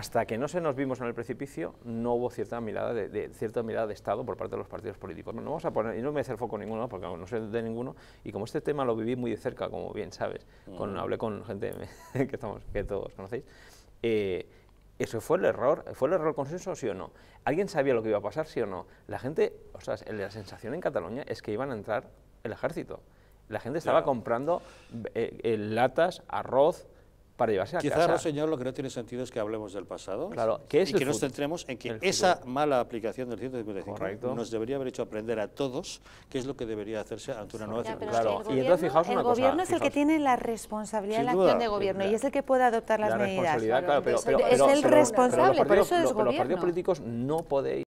Hasta que no se nos vimos en el precipicio, no hubo cierta mirada de, cierta mirada de Estado por parte de los partidos políticos. No, vamos a poner, y no me foco ninguno, porque no sé de ninguno, y como este tema lo viví muy de cerca, como bien sabes, mm. hablé con gente que, todos conocéis, eh, ¿Eso fue el error? ¿Fue el error consenso, sí o no? ¿Alguien sabía lo que iba a pasar, sí o no? La gente, o sea, la sensación en Cataluña es que iban a entrar el ejército. La gente estaba comprando eh, eh, latas, arroz, Quizás, señor, lo que no tiene sentido es que hablemos del pasado claro, que es y que nos centremos en que esa mala aplicación del 155 nos debería haber hecho aprender a todos qué es lo que debería hacerse ante una nueva circunstancia. Claro. y una el cosa. gobierno es el que tiene la responsabilidad de la acción de gobierno y es el que puede adoptar las la medidas. es el responsable, por eso es gobierno. Los partidos políticos no podéis